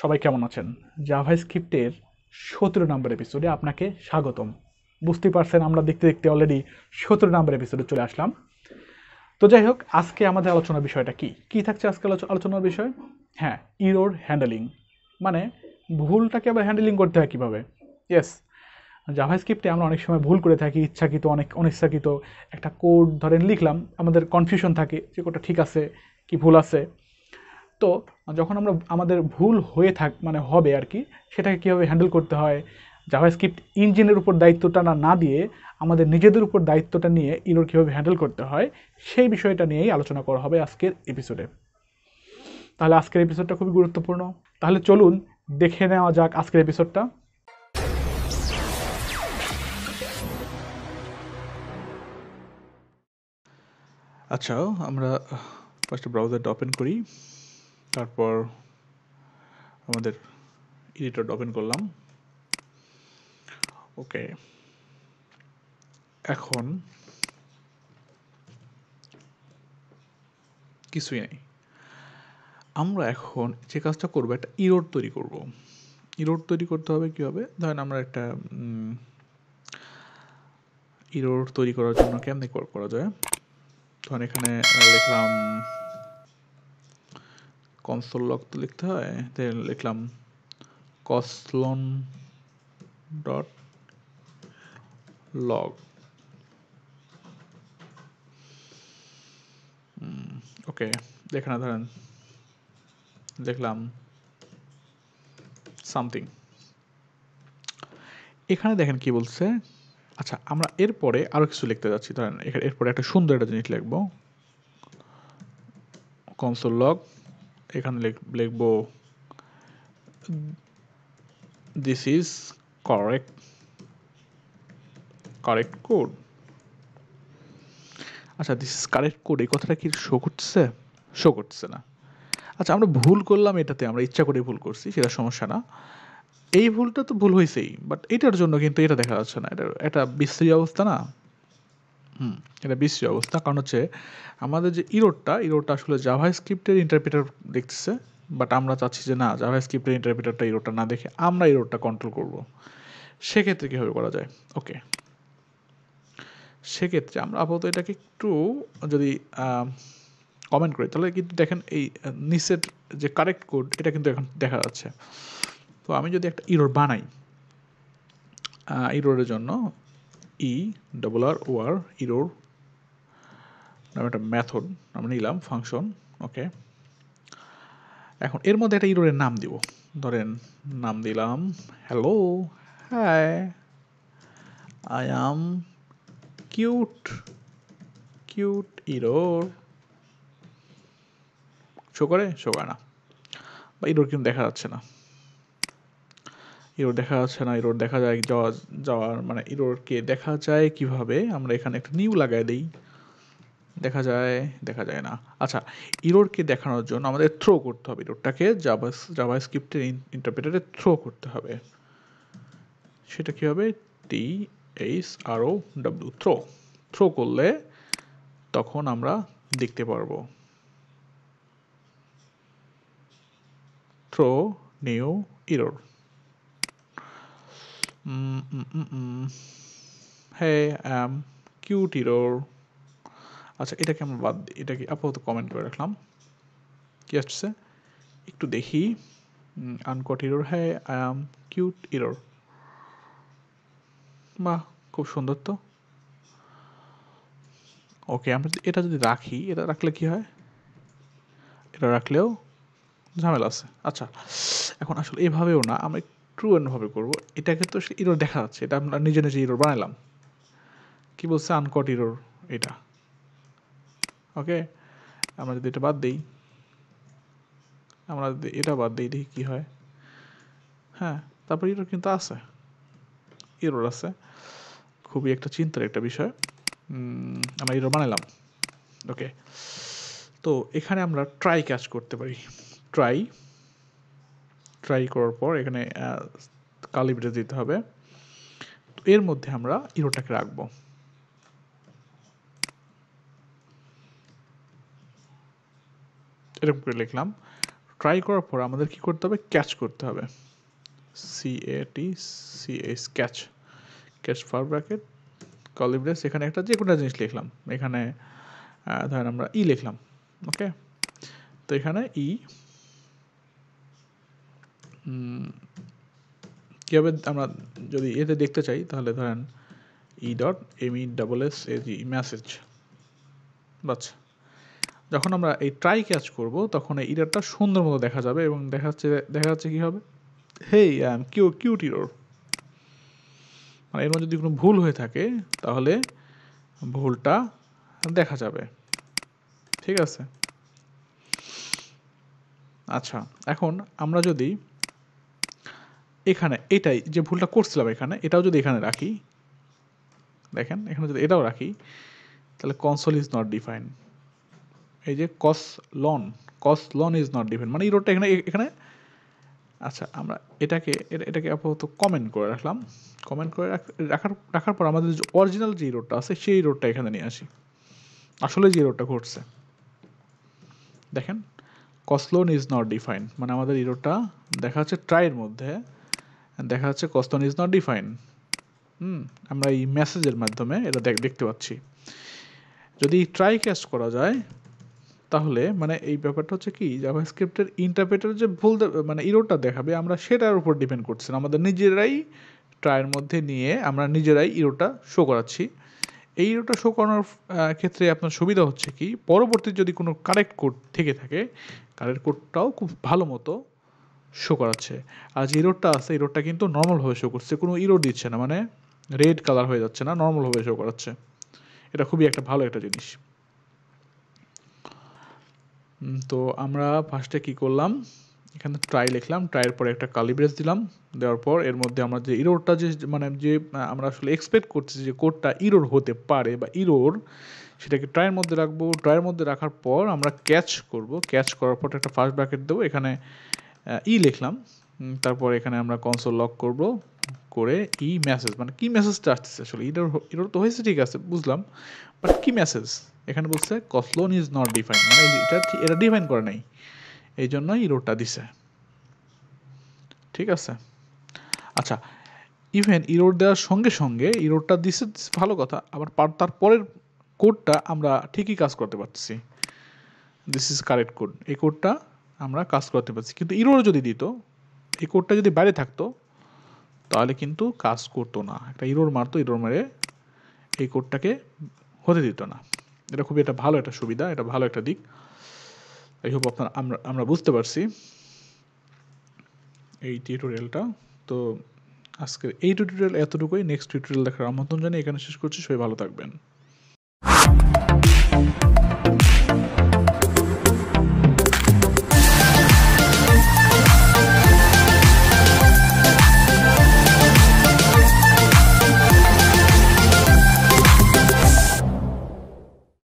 সবাই কেমন আছেন স্ক্রিপ্টের সতেরো নম্বর এপিসোডে আপনাকে স্বাগতম বুঝতে পারছেন আমরা দেখতে দেখতে অলরেডি সতেরো নম্বর এপিসোডে চলে আসলাম তো যাই হোক আজকে আমাদের আলোচনার বিষয়টা কি কি থাকছে আজকে আলোচনার বিষয় হ্যাঁ ইরোর হ্যান্ডেলিং মানে ভুলটাকে আবার হ্যান্ডেলিং করতে হয় কীভাবে ইয়েস স্ক্রিপ্টে আমরা অনেক সময় ভুল করে থাকি ইচ্ছাকৃত অনেক অনিচ্ছাকৃত একটা কোড ধরেন লিখলাম আমাদের কনফিউশন থাকে যে কোডটা ঠিক আছে কি ভুল আছে তো যখন আমরা আমাদের ভুল হয়ে থাক মানে হবে আর কি সেটাকে কীভাবে হ্যান্ডেল করতে হয় স্ক্রিপ্ট ইঞ্জিনের উপর দায়িত্বটা না না দিয়ে আমাদের নিজেদের উপর দায়িত্বটা নিয়ে ইনোর কীভাবে হ্যান্ডেল করতে হয় সেই বিষয়টা নিয়েই আলোচনা করা হবে আজকের এপিসোডে তাহলে আজকের এপিসোডটা খুবই গুরুত্বপূর্ণ তাহলে চলুন দেখে নেওয়া যাক আজকের এপিসোডটা আচ্ছা আমরা ফার্স্ট ব্রাউজারটা ওপেন করি তারপর আমাদের এডিটর ওপেন করলাম ওকে এখন কিছুই নাই আমরা এখন যে কাজটা করবো একটা ইরোড তৈরি করব ইরোড তৈরি করতে হবে কি হবে ধরেন আমরা একটা ইরোড তৈরি করার জন্য কেমনি করা যায় ধরেন এখানে লিখলাম কনসোল লক তো লিখতে হয় লিখলাম কসলন ডট লগ ওকে এখানে ধরেন দেখলাম সামথিং এখানে দেখেন কি বলছে আচ্ছা আমরা এরপরে আরও কিছু লিখতে যাচ্ছি ধরেন এরপরে একটা সুন্দর একটা জিনিস লিখবো কনসোল লগ এখানে লিখব this is correct correct code আচ্ছা দিস ইজ কারেক্ট কোড এই কথাটা কি শো করছে শো করছে না আচ্ছা আমরা ভুল করলাম এটাতে আমরা ইচ্ছা করে ভুল করছি সেটা সমস্যা না এই ভুলটা তো ভুল হয়েছেই বাট এটার জন্য কিন্তু এটা দেখা যাচ্ছে না এটা এটা বিশ্রী অবস্থা না হুম এটা বিশ্রী অবস্থা কারণ হচ্ছে আমাদের যে ইরোডটা ইরোডটা আসলে জাভা স্ক্রিপ্টের ইন্টারপ্রিটার দেখতেছে বাট আমরা চাচ্ছি যে না জাভা স্ক্রিপ্টের ইন্টারপ্রিটারটা ইরোডটা না দেখে আমরা ইরোডটা কন্ট্রোল করব সেক্ষেত্রে কীভাবে করা যায় ওকে সেক্ষেত্রে আমরা আপাতত এটাকে একটু যদি কমেন্ট করি তাহলে কিন্তু দেখেন এই নিসের যে কারেক্ট কোড এটা কিন্তু এখন দেখা যাচ্ছে তো আমি যদি একটা ইরোড বানাই ইরোডের জন্য ই ডবল আর ও আর ইরোর নামে একটা ম্যাথড আমরা নিলাম ফাংশন ওকে এখন এর মধ্যে একটা ইরোরের নাম দিব ধরেন নাম দিলাম hello hi I am cute cute error show করে শো করে না বা ইরোর কিন্তু দেখা যাচ্ছে না ইরোর দেখা যাচ্ছে না ইরোর দেখা যায় যাওয়া যাওয়ার মানে ইরোরকে দেখা যায় কিভাবে আমরা এখানে একটা নিউ লাগাই দিই দেখা যায় দেখা যায় না আচ্ছা ইরোরকে দেখানোর জন্য আমাদের থ্রো করতে হবে ইরোরটাকে জাভাস জাভা স্ক্রিপ্টের ইন্টারপ্রেটারে থ্রো করতে হবে সেটা কী হবে T H R O W throw throw করলে তখন আমরা দেখতে পারবো throw new error Mm, mm, mm, mm, hey, cute um, error আচ্ছা এটাকে আমরা বাদ দিই এটাকে আপাতত কমেন্ট করে রাখলাম কি আসছে একটু দেখি আনকট ইরোর হ্যাঁ আই অ্যাম কিউট ইরোর বাহ খুব সুন্দর তো ওকে আমরা এটা যদি রাখি এটা রাখলে কি হয় এটা রাখলেও ঝামেলা আছে আচ্ছা এখন আসলে এভাবেও না আমরা ট্রু ভাবে করব এটাকে তো সে ইরোর দেখা যাচ্ছে এটা আমরা নিজে নিজে ইরোর বানালাম কি বলছে আনকট ইরোর এটা ওকে আমরা যদি এটা বাদ দিই আমরা যদি এটা বাদ দিই দেখি কী হয় হ্যাঁ তারপর ইরোর কিন্তু আছে ইরোর আছে খুবই একটা চিন্তার একটা বিষয় আমরা ইরোর বানালাম ওকে তো এখানে আমরা ট্রাই কাজ করতে পারি ট্রাই ট্রাই করার পর এখানে কালি দিতে হবে এর মধ্যে আমরা ইরোটাকে রাখবো এরকম করে লিখলাম ট্রাই করার পর আমাদের কি করতে হবে ক্যাচ করতে হবে C A T C H catch catch far bracket curly braces এখানে একটা যে কোনো জিনিস লিখলাম এখানে ধরেন আমরা ই e লিখলাম ওকে তো এখানে ই e কীভাবে আমরা যদি এতে দেখতে চাই তাহলে ধরেন E dot M E double S A G message বাচ্চা যখন আমরা এই ট্রাই ক্যাচ করব তখন এই ইডারটা সুন্দর মতো দেখা যাবে এবং দেখা যাচ্ছে দেখা যাচ্ছে কী হবে হেই অ্যাম কিউ কিউট ইরোর মানে এর মধ্যে যদি কোনো ভুল হয়ে থাকে তাহলে ভুলটা দেখা যাবে ঠিক আছে আচ্ছা এখন আমরা যদি এখানে এটাই যে ভুলটা করছিলাম এখানে এটাও যদি এখানে রাখি দেখেন এখানে যদি এটাও রাখি তাহলে কনসোল ইজ নট ডিফাইন এই যে console console is not define মানে এই রোডটা এখানে এখানে আচ্ছা আমরা এটাকে এটাকে আপাতত কমেন্ট করে রাখলাম কমেন্ট করে রাখার রাখার পর আমাদের যে অরিজিনাল যে রোডটা আছে সেই রোডটা এখানে নিয়ে আসি আসলে যে রোডটা ঘটছে দেখেন কসলোন ইজ নট ডিফাইন মানে আমাদের এই রোডটা দেখা যাচ্ছে ট্রাইয়ের মধ্যে দেখা যাচ্ছে কস্টন ইজ নট ডিফাইন হুম আমরা এই মেসেজের মাধ্যমে এটা দেখতে পাচ্ছি যদি ট্রাই ক্যাস্ট করা যায় তাহলে মানে এই ব্যাপারটা হচ্ছে কি স্ক্রিপ্টের ইন্টারপ্রেটার যে ভুল মানে ইরোটা দেখাবে আমরা সেটার উপর ডিপেন্ড করছি আমাদের নিজেরাই ট্রায়ের মধ্যে নিয়ে আমরা নিজেরাই ইরোটা শো করাচ্ছি এই ইরোটা শো করানোর ক্ষেত্রে আপনার সুবিধা হচ্ছে কি পরবর্তী যদি কোনো কারেক্ট কোড থেকে থাকে কারেক্ট কোডটাও খুব ভালো মতো শো করাচ্ছে আর যে ইরোডটা আছে ইরোডটা কিন্তু নর্মালভাবে শো করছে কোনো ইরোড দিচ্ছে না মানে রেড কালার হয়ে যাচ্ছে না নর্মালভাবে শো করাচ্ছে এটা খুবই একটা ভালো একটা জিনিস তো আমরা ফার্স্টে কি করলাম এখানে ট্রাই লিখলাম ট্রাইয়ের পরে একটা কালিব্রেস দিলাম দেওয়ার পর এর মধ্যে আমরা যে ইরোরটা যে মানে যে আমরা আসলে এক্সপেক্ট করছি যে কোডটা ইরোর হতে পারে বা ইরোর সেটাকে ট্রায়ের মধ্যে রাখবো ট্রায়ের মধ্যে রাখার পর আমরা ক্যাচ করব ক্যাচ করার পর একটা ফার্স্ট ব্র্যাকেট দেবো এখানে ই লিখলাম তারপর এখানে আমরা কনসোল লক করব করে ই মেসেজ মানে কি মেসেজটা আসতেছে আসলে এটার এটার তো হয়েছে ঠিক আছে বুঝলাম বাট কি মেসেজ এখানে বলছে কসলোন ইজ নট ডিফাইন মানে এটা এটা ডিফাইন করে নাই এই জন্যই ইরোটা দিছে ঠিক আছে আচ্ছা ইভেন ইরোড দেওয়ার সঙ্গে সঙ্গে ইরোডটা দিছে ভালো কথা আবার তারপরের কোডটা আমরা ঠিকই কাজ করতে পারছি দিস ইজ কারেক্ট কোড এই কোডটা আমরা কাজ করতে পারছি কিন্তু ইরোর যদি দিত এই কোডটা যদি বাইরে থাকতো তাহলে কিন্তু কাজ করতো না একটা ইরোর মারতো ইরোর মেরে এই কোডটাকে হতে দিত না এটা খুবই একটা ভালো একটা সুবিধা এটা ভালো একটা দিক আই হোপ আপনার আমরা আমরা বুঝতে পারছি এই টিউটোরিয়ালটা তো আজকের এই টিউটোরিয়াল এতটুকুই নেক্সট টিউটোরিয়াল দেখার আমন্ত্রণ জানিয়ে এখানে শেষ করছি সবাই ভালো থাকবেন